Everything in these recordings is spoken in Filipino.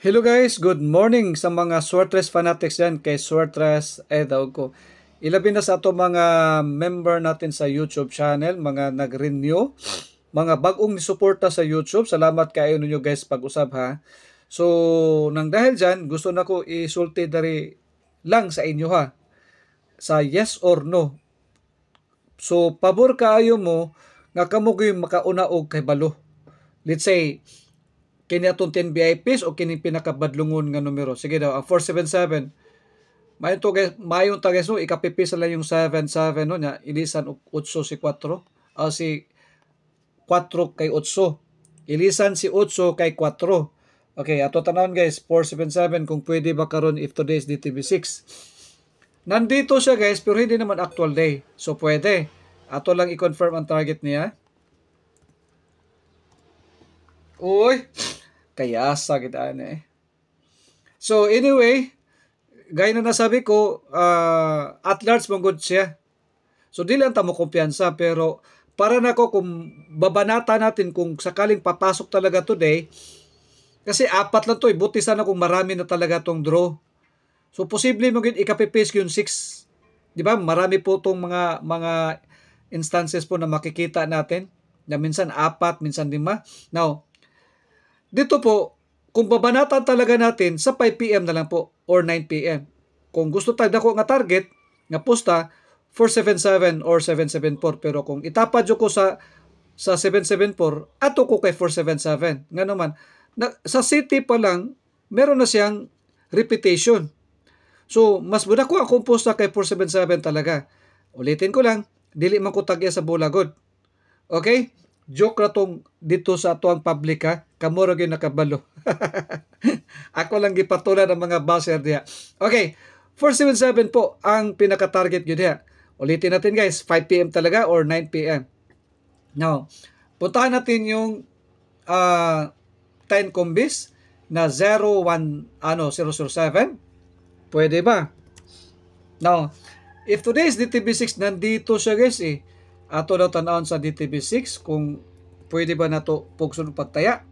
Hello guys, good morning sa mga Swartres fanatics yan kay Swartres eh daw ko. Ilabi na sa ato mga member natin sa YouTube channel, mga nag-renew, mga bagong suporta sa YouTube. Salamat kayo ninyo guys pag-usap ha. So, nang dahil dyan, gusto na ko isulti dari lang sa inyo ha. Sa yes or no. So, pabor kaayo mo nga kamugoy makauna og kay balo. Let's say, kini atong 10 VIPs o kini pinakabadlungon nga numero. Sige daw, ang 477. Mayon to guys, mayon ta guys no, ikapipi sila yung 77 no nya, ilisan 8 si 4. Ah si 4 kay 8. Ilisan si 8 kay 4. Okay, ato tanawon guys, 477 kung pwede ba karon if today's DTV6. Nandito siya guys, pero hindi naman actual day. So pwede. Ato lang i-confirm ang target niya. Uy! kaya sa ano eh. So anyway, gaya na nasabi ko, uh, at large mong siya. So di lang tamo kumpiyansa pero para na ko kung babanata natin kung sakaling papasok talaga today, kasi apat lang to eh, buti sana kung marami na talaga tong draw. So posible mo gin ikapipaste yung 6. Di ba? Marami po tong mga mga instances po na makikita natin na minsan apat, minsan lima. Now, dito po, kung babanatan talaga natin sa 5pm na lang po or 9pm. Kung gusto tayo dako nga target, nga posta, 477 or 774. Pero kung itapad ko sa sa 774, ato ko kay 477. Nga naman, na, sa city pa lang, meron na siyang reputation. So, mas muna ko akong posta kay 477 talaga. Ulitin ko lang, dili man ko tagya sa Bulagod. Okay? joke ra tong dito sa atuang publika kamuro gyud nakabalo ako lang gipatulan ang mga buzzer diha okay 477 po ang pinaka-target gyud diha ulitin natin guys 5 pm talaga or 9 pm now puntahan natin yung uh, ah, 10 combis na 01 ano 007 pwede ba now if today's DTB6 nandito siya guys eh ato daw tanawon sa DTB6 kung pwede ba nato pugsun pagtaya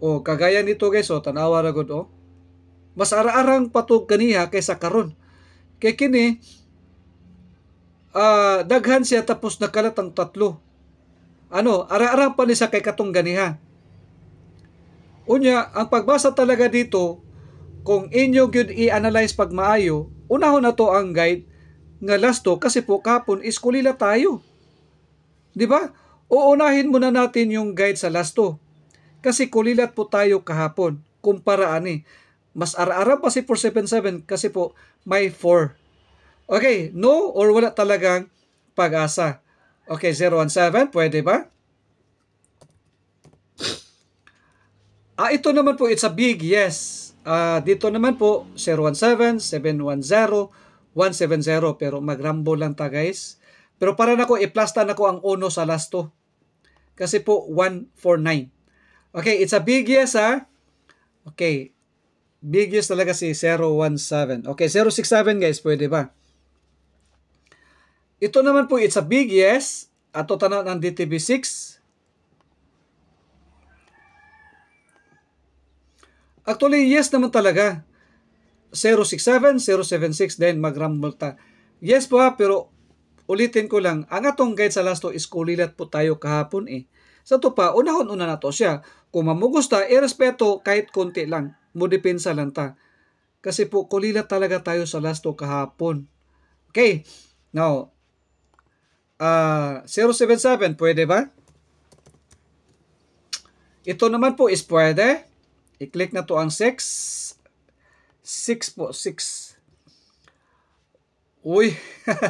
o kagaya nito guys o tanawa ra gud o mas ara-arang patog kaniya kaysa karon kay kini uh, daghan siya tapos nakalat ang tatlo ano ara-arang pa ni sa kay katong ganiha unya ang pagbasa talaga dito kung inyo gyud i-analyze pag maayo unahon na to ang guide nga lasto kasi po kapon kulila tayo. 'Di ba? Uunahin muna natin yung guide sa lasto. Kasi kulilat po tayo kahapon kumpara ani. Mas ara-ara pa si 477 kasi po may 4. Okay, no or wala talagang pag-asa. Okay, 017, pwede ba? Ah, ito naman po, it's a big yes. Ah, dito naman po, 017, 710, 170 pero magrambo lang ta guys. Pero para nako iplasta nako ang uno sa lasto. Kasi po 149. Okay, it's a big yes ha. Okay. Big yes talaga si 017. Okay, 067 guys, pwede ba? Ito naman po, it's a big yes. Ato tanaw ng DTB6. Actually, yes naman talaga. 067, 076 then mag-rumble ta. Yes po ha, pero ulitin ko lang, ang atong guide sa lasto to is kulilat po tayo kahapon eh. Sa to pa, unahon-una na to siya. Kung mamugusta, irespeto kahit konti lang. Mudepensa lang ta. Kasi po, kulilat talaga tayo sa lasto kahapon. Okay, now, uh, ah, 077, pwede ba? Ito naman po is pwede. I-click na to ang 6 6 po, 6. Uy!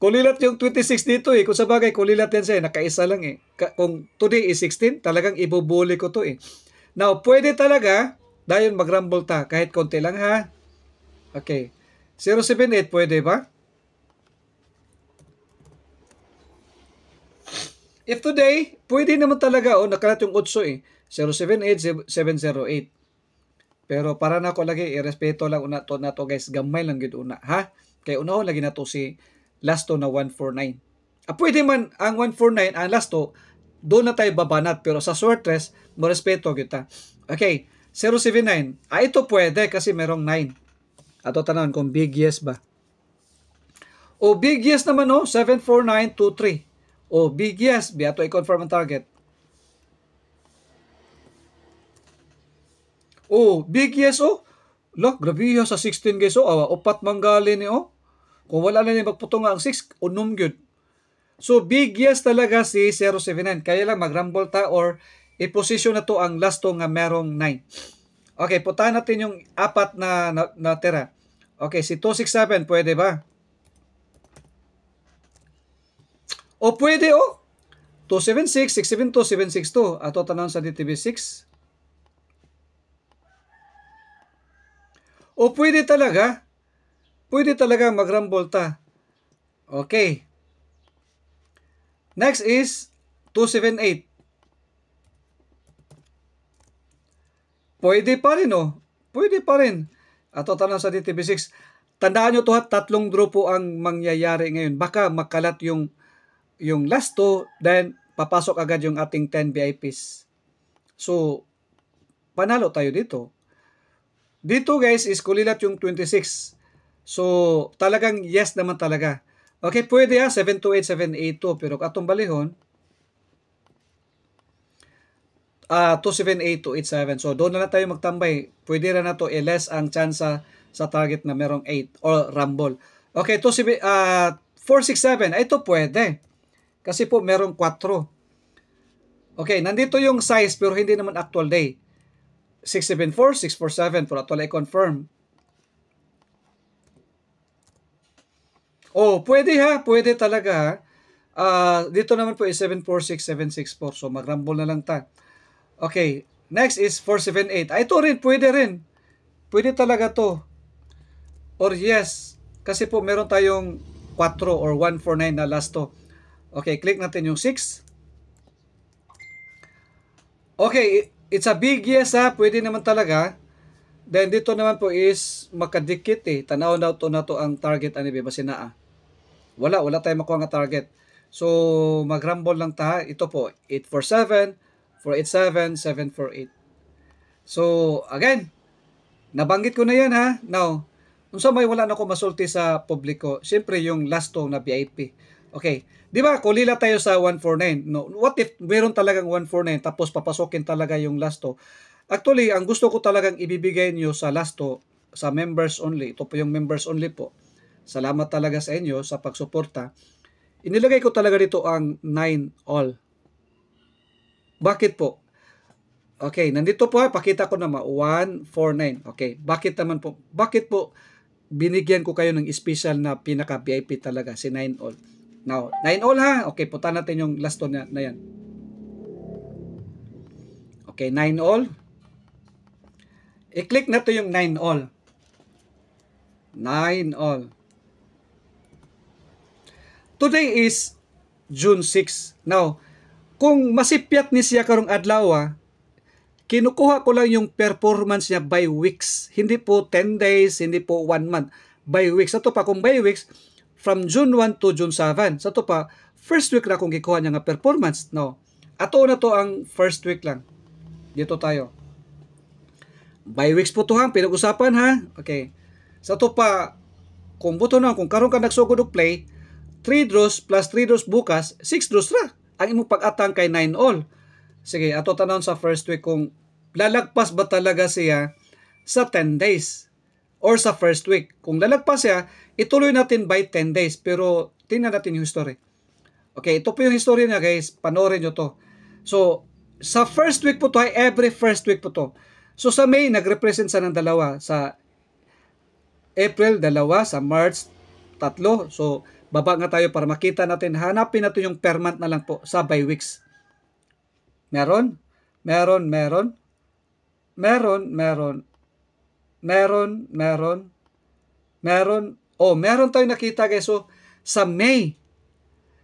kulilat yung 26 dito eh. Kung sa bagay, kulilat yan siya eh. Nakaisa lang eh. Kung today is 16, talagang ibubuli ko to eh. Now, pwede talaga, dahil mag-rumble ta. Kahit konti lang ha. Okay. 078, pwede ba? If today, pwede naman talaga, oh, nakalat yung 8 eh. 078, 708. Pero para na ko lagi, irespeto lang una to na to guys. Gamay lang gid una, ha? Kay una ko lagi na to si lasto na 149. Ah, pwede man ang 149, ang lasto, do na tay babanat. Pero sa short rest, mo respeto kita. Okay, 079. Ah, ito pwede kasi merong 9. Ato tanawin kung big yes ba. O big yes naman no, 74923. O big yes, biya i-confirm ang target. Oh, big yes oh. Lo, grabiya sa 16 guys oh. Awa, upat manggali ni oh. Kung wala na ni magputo nga ang 6, unom gyud. So big yes talaga si 079. Kaya lang magrumble ta or i-position na to ang last to nga merong 9. Okay, putahan natin yung apat na, na, na tira. Okay, si 267 pwede ba? O oh, pwede o. Oh. 276, 672, 762. Ato tanong sa DTV 6. O pwede talaga, pwede talaga magrambolta. Okay. Next is 278. Pwede pa rin, oh. Pwede pa rin. At tanong sa DTB6. Tandaan nyo to ha, tatlong po ang mangyayari ngayon. Baka makalat yung, yung last two, then papasok agad yung ating 10 VIPs. So, panalo tayo dito. Dito guys is kulilat yung 26. So, talagang yes naman talaga. Okay, pwede ha, ah, 728782 Pero atong balihon, uh, ah, 278, So, doon na lang tayo magtambay. Pwede ra na to eh, less ang chance sa target na merong 8 or rumble. Okay, 2, uh, 467. Ito pwede. Kasi po merong 4. Okay, nandito yung size pero hindi naman actual day. 674, 647 para tuloy confirm. Oh, pwede ha, pwede talaga ha. Uh, dito naman po is 746764. So magrumble na lang ta. Okay, next is 478. Ah, ito rin, pwede rin. Pwede talaga to. Or yes, kasi po meron tayong 4 or 149 na last to. Okay, click natin yung 6. Okay, It's a big yes ha, pwede naman talaga. Then dito naman po is makadikit eh. Tanaw na to na to ang target ani ba sinaa. Wala, wala tayong makuha nga target. So magrumble lang ta. Ito po 847 487 748. So again, nabanggit ko na 'yan ha. Now, unsa may wala na ko masulti sa publiko, Siyempre yung last to na VIP. Okay. Di ba, kulila tayo sa 149. No, what if meron talagang 149 tapos papasokin talaga yung last two? Actually, ang gusto ko talagang ibibigay niyo sa last two, sa members only, ito po yung members only po. Salamat talaga sa inyo sa pagsuporta. Inilagay ko talaga dito ang 9 all. Bakit po? Okay, nandito po ha, pakita ko naman, 149. Okay, bakit naman po, bakit po binigyan ko kayo ng special na pinaka-VIP talaga, si 9 all? Now, nine all ha. Okay, puta natin yung last one na, na yan. Okay, nine all. I-click na to yung nine all. Nine all. Today is June 6. Now, kung masipyat ni siya karong adlaw, kinukuha ko lang yung performance niya by weeks. Hindi po 10 days, hindi po 1 month. By weeks. Ito pa, kung by weeks, from June 1 to June 7. Sa to pa, first week na kung gikuha niya nga performance. No? Ato na to ang first week lang. Dito tayo. By weeks po to hang pinag-usapan ha. Okay. Sa to pa, kung buto na, kung karon ka nagsugod og play, 3 draws plus 3 draws bukas, 6 draws ra. Ang imong pag-atang kay 9 all. Sige, ato tanawon sa first week kung lalagpas ba talaga siya sa 10 days or sa first week. Kung lalagpas siya, Ituloy natin by 10 days, pero tingnan natin yung history. Okay, ito po yung history niya guys, panoorin nyo to. So, sa first week po to, ay every first week po to. So, sa May, nag-represent sa ng dalawa. Sa April, dalawa. Sa March, tatlo. So, baba nga tayo para makita natin. Hanapin natin yung permanent na lang po sa by weeks. Meron, meron, meron, meron, meron, meron, meron, meron, oh, meron tayong nakita guys, so, oh, sa May.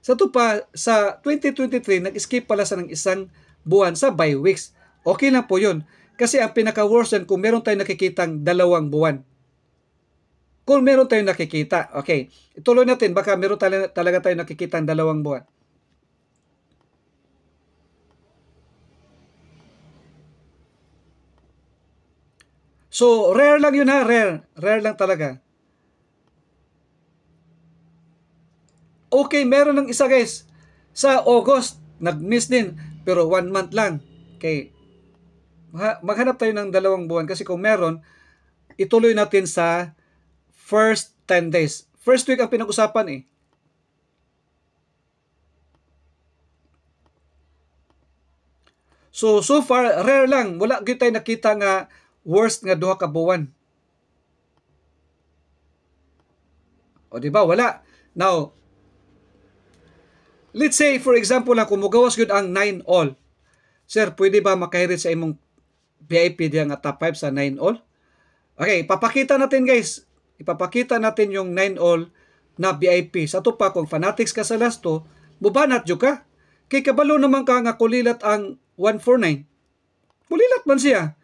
Sa to pa, sa 2023, nag-skip pala sa ng isang buwan sa by weeks. Okay lang po yun. Kasi ang pinaka-worst yan kung meron tayong nakikitang dalawang buwan. Kung meron tayong nakikita, okay. Ituloy natin, baka meron talaga tayong nakikitang dalawang buwan. So, rare lang yun ha, rare. Rare lang talaga. Okay, meron ng isa guys. Sa August, nag-miss din. Pero one month lang. Okay. Maghanap tayo ng dalawang buwan. Kasi kung meron, ituloy natin sa first 10 days. First week ang pinag-usapan eh. So, so far, rare lang. Wala gyud tayo nakita nga worst nga duha ka buwan. O di ba? Wala. Now, Let's say, for example, lang, kumugawas yun ang 9 all. Sir, pwede ba makahirit sa imong VIP diya nga top 5 sa 9 all? Okay, ipapakita natin guys. Ipapakita natin yung 9 all na VIP. Sa to pa, kung fanatics ka sa last to, bubanat yun ka. Kay kabalo naman ka nga kulilat ang 149. Kulilat man siya.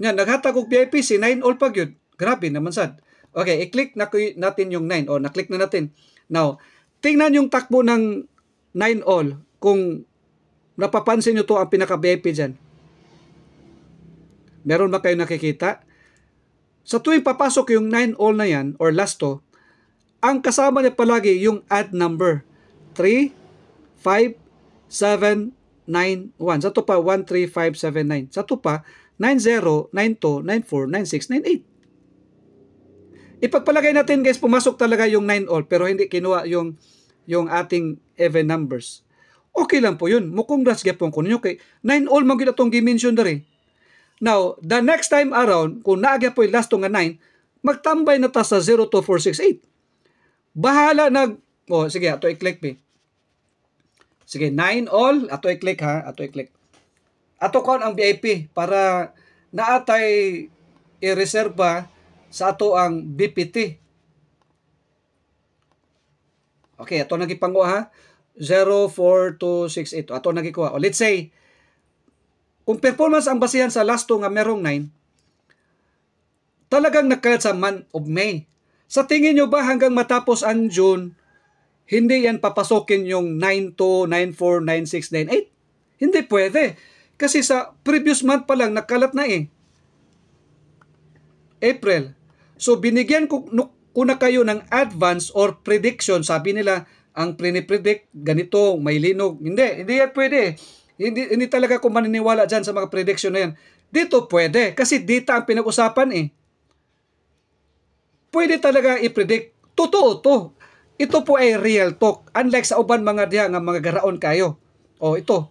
Nga, naghatag og VIP si 9 all pag yun. Grabe naman sad. Okay, i-click na natin yung 9. O, na-click na natin. Now, tingnan yung takbo ng 9 all. Kung napapansin nyo to ang pinaka-BP dyan. Meron ba kayong nakikita? Sa tuwing papasok yung 9 all na yan or last to, ang kasama niya palagi yung odd number. 3, 5, 7, 9, Sa to pa, 1, 3, 5, 7, Sa to pa, 9, 0, 9, 2, 9, Ipagpalagay natin guys, pumasok talaga yung 9 all pero hindi kinuha yung yung ating even numbers. Okay lang po yun. Mukongrats gyapon ko ninyo kay 9 all man gyud atong gi-mention diri. Now, the next time around, kung naagya po yung last nga 9, magtambay na ta sa 02468. Bahala nag... Oh, sige, ato i-click me. Sige, 9 all, ato i-click ha, ato i-click. Ato kon ang VIP para naatay i-reserva sa ato ang BPT Okay, ito ato nagipanguha ha. 04268. Ato nagikuha. O let's say, kung performance ang basehan sa last 2 nga merong 9, talagang nakayat sa month of May. Sa tingin nyo ba hanggang matapos ang June, hindi yan papasokin yung 92949698? Hindi pwede. Kasi sa previous month pa lang, nakalat na eh. April. So binigyan ko, una kayo ng advance or prediction. Sabi nila, ang predict ganito, may linog. Hindi, hindi yan pwede. Hindi, hindi talaga ko maniniwala dyan sa mga prediction na yan. Dito pwede, kasi data ang pinag-usapan eh. Pwede talaga i-predict. Totoo to. Ito po ay real talk. Unlike sa uban mga diha nga mga garaon kayo. O ito.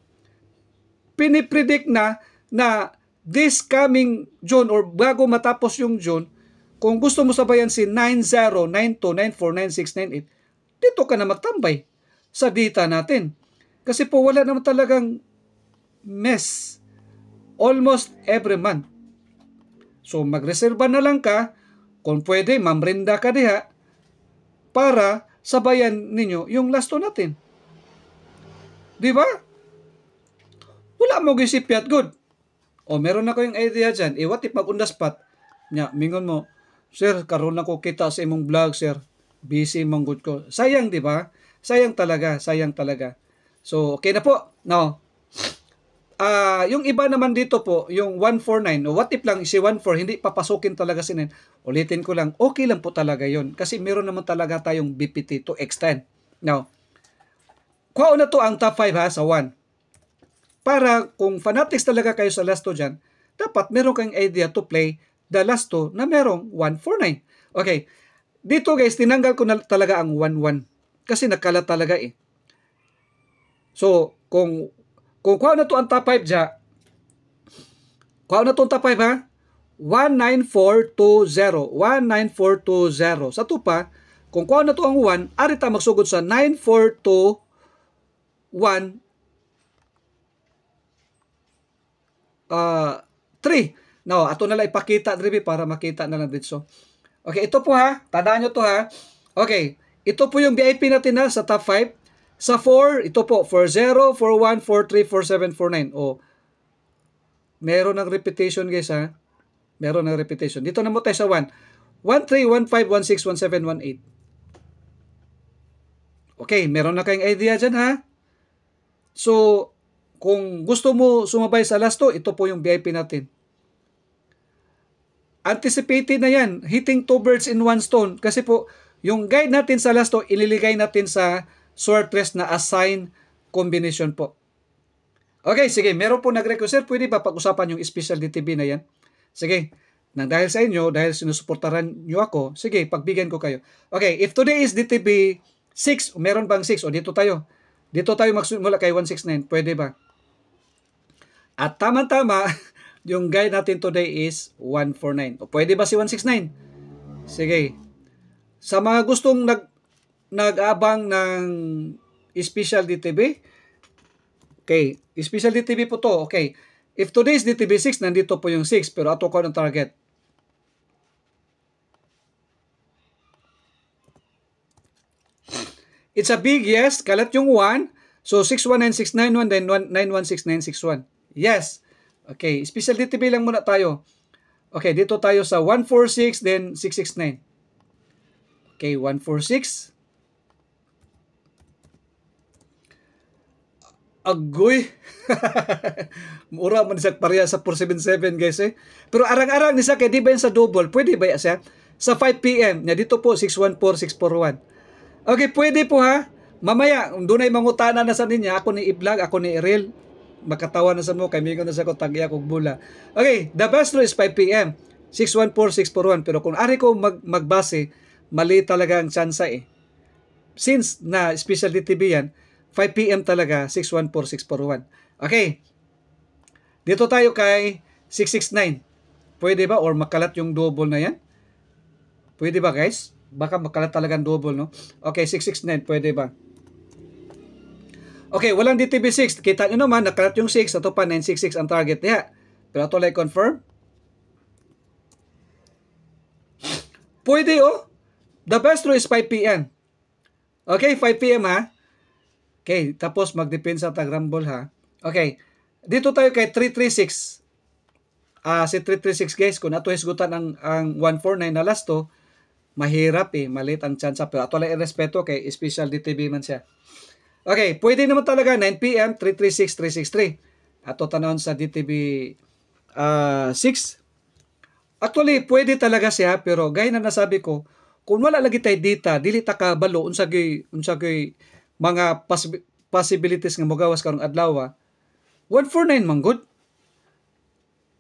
Pinipredict na na this coming June or bago matapos yung June, kung gusto mo sabayan si 9092949698, dito ka na magtambay sa data natin. Kasi po wala naman talagang mess almost every month. So magreserba na lang ka, kung pwede mamrenda ka diha, para sabayan ninyo yung lasto natin. Di ba? Wala mo gisip yat good. O meron na ko yung idea dyan, eh what if magundas pat? Nya, mingon mo, Sir, karon na ko kita sa imong vlog, sir. Busy mong good ko. Sayang, di ba? Sayang talaga, sayang talaga. So, okay na po. Now, uh, yung iba naman dito po, yung 149, what if lang si 14, hindi papasukin talaga si Nen. Ulitin ko lang, okay lang po talaga yon Kasi meron naman talaga tayong BPT to extend. Now, kuha na to ang top 5 ha, sa 1. Para kung fanatics talaga kayo sa last 2 dyan, dapat meron kang idea to play the last two na merong 149. Okay. Dito guys, tinanggal ko na talaga ang 11 kasi nakalat talaga eh. So, kung kung kuha na to ang top 5 dya, kuha na to ang top 5 ha, 19420. 19420. Sa to pa, kung kuha na to ang 1, arita magsugod sa 9421 uh, 3. No, ato na lang ipakita dribi para makita na lang dito. Okay, ito po ha. Tandaan nyo to ha. Okay, ito po yung VIP natin na sa top 5. Sa 4, ito po, 40, 41, 43, 47, 49. O, meron ng repetition guys ha. Meron ng repetition. Dito na mo tayo sa 1. 13, 15, 16, 17, 18. Okay, meron na kayong idea dyan ha. So, kung gusto mo sumabay sa last two, ito po yung VIP natin anticipated na yan, hitting two birds in one stone. Kasi po, yung guide natin sa last two, ililigay natin sa short na assign combination po. Okay, sige, meron po nag-request, sir, pwede ba pag-usapan yung special DTB na yan? Sige, nang dahil sa inyo, dahil sinusuportaran nyo ako, sige, pagbigyan ko kayo. Okay, if today is DTB 6, meron bang 6? O dito tayo. Dito tayo magsimula kay 169, pwede ba? At tama-tama, Yung guide natin today is 149. O pwede ba si 169? Sige. Sa mga gustong nag nag-abang ng special DTB, okay, special DTB po to, okay. If today's DTB 6, nandito po yung 6, pero ato ko ng target. It's a big yes, kalat yung 1, so 619, then 9169, Yes. Okay, special TV lang muna tayo. Okay, dito tayo sa 146, then 669. Okay, 146. Agoy! Mura man sa pareha sa 477 guys eh. Pero arang-arang ni sa kay di ba yan sa double? Pwede ba yan siya? Sa 5 p.m. Nya dito po 614641. Okay, pwede po ha. Mamaya, doon ay mangutana na sa niya. Ako ni i-vlog, ako ni i makatawa na sa mo kay mingon na sa ko tagya kog bula okay the best rule is 5 pm 614641 pero kung ari ko mag magbase mali talaga ang chance eh since na specialty TV yan 5 pm talaga 614641 okay dito tayo kay 669 pwede ba or makalat yung double na yan pwede ba guys baka makalat talaga ang double no okay 669 pwede ba Okay, walang DTB6. Kita nyo naman, nakalat yung 6. Ato pa, 966 ang target niya. Pero ato like confirm. Pwede oh. The best rule is 5 p.m. Okay, 5 p.m. ha. Okay, tapos magdepensa tag rumble ha. Okay. Dito tayo kay 336. Ah, uh, si 336 guys, kung ato hisgutan ang ang 149 na last to, oh, mahirap eh, maliit ang chance pero ato lang irespeto kay special DTB man siya. Okay, pwede naman talaga 9pm, 336363. 363 At sa DTV uh, ah, 6. Actually, pwede talaga siya, pero gaya na nasabi ko, kung wala lagi tay data, dili ta ka balo, unsa gay, unsa gay mga pos possibilities nga mogawas karong adlaw, 149 ah. man good.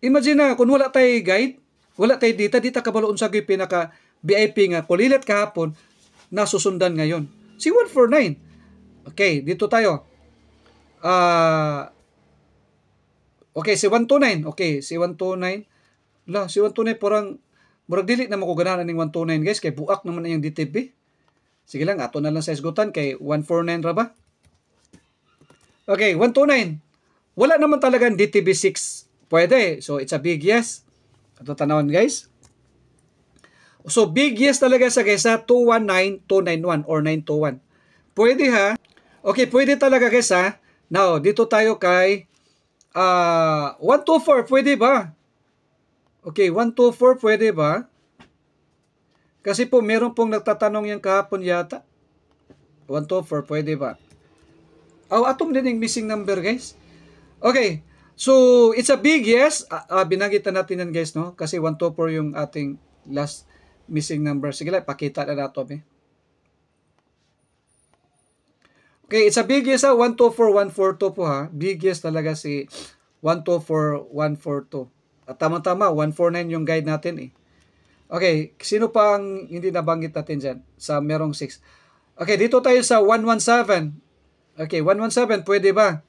Imagine na, kung wala tay guide, wala tay data, dita ka balo, unsa gay pinaka VIP nga, kulilat kahapon, nasusundan ngayon. Si 149, Okay, dito tayo. Ah... Uh, Okay, si 129. Okay, si 129. La, si 129 parang murag dili na mo ko ganahan ning 129 guys kay buak naman ang DTB. Sige lang, ato na lang sa isgutan kay 149 ra ba? Okay, 129. Wala naman talaga ang DTB 6 pwede. So it's a big yes. Ato tanawon guys. So big yes talaga sa guys sa 219, 291 or 921. Pwede ha. Okay, pwede talaga guys ha. Now, dito tayo kay uh, ah, 124, pwede ba? Okay, 124, pwede ba? Kasi po, meron pong nagtatanong yan kahapon yata. 124, pwede ba? Oh, atong din yung missing number guys. Okay, so it's a big yes. Uh, ah, uh, ah, binanggitan natin yan guys, no? Kasi 124 yung ating last missing number. Sige lang, pakita na natin eh. Okay, it's sa biggest ha, 124142 po ha. Biggest talaga si 124142. At tama-tama, 149 yung guide natin eh. Okay, sino pa ang hindi nabanggit natin dyan sa merong 6? Okay, dito tayo sa 117. Okay, 117, pwede ba?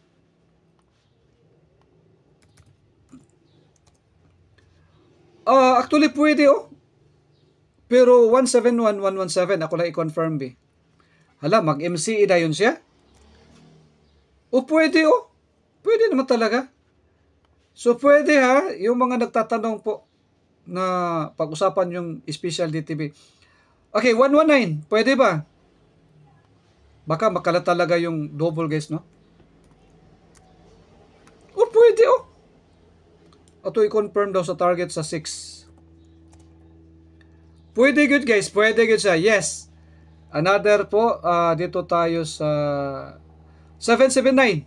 Uh, actually, pwede oh. Pero 171, 117, ako lang i-confirm eh. Hala, mag-MCE na yun siya? O oh, pwede o. Oh. Pwede naman talaga. So pwede ha, yung mga nagtatanong po na pag-usapan yung special DTV. Okay, 119, pwede ba? Baka makala talaga yung double guys, no? O oh, pwede o. Ito i-confirm daw sa target sa 6. Pwede good guys, pwede good siya. Yes. Another po, uh, dito tayo sa 779.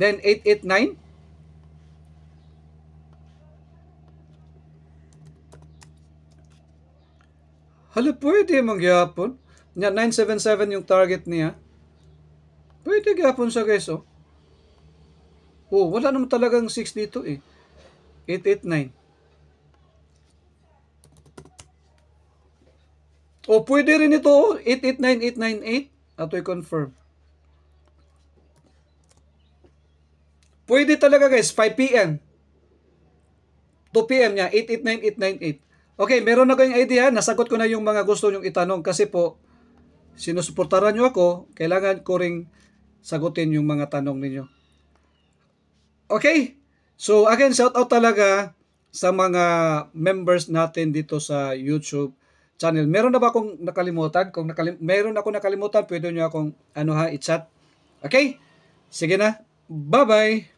Then 889. Hala, pwede magyapon. Nga, 977 yung target niya. Pwede gyapon siya, guys, oh. Oh, wala naman talagang 6 dito, eh. 889. Oh, pwede rin ito, 889898 889898. Ato'y confirm. Pwede talaga guys, 5 p.m. 2 p.m. niya, 889898. Okay, meron na kayong idea. Nasagot ko na yung mga gusto nyong itanong kasi po, sinusuportaran nyo ako, kailangan ko ring sagutin yung mga tanong ninyo. Okay? So again, shout out talaga sa mga members natin dito sa YouTube channel. Meron na ba akong nakalimutan? Kung nakalim meron ako nakalimutan, pwede nyo akong ano ha, i-chat. Okay? Sige na. Bye-bye!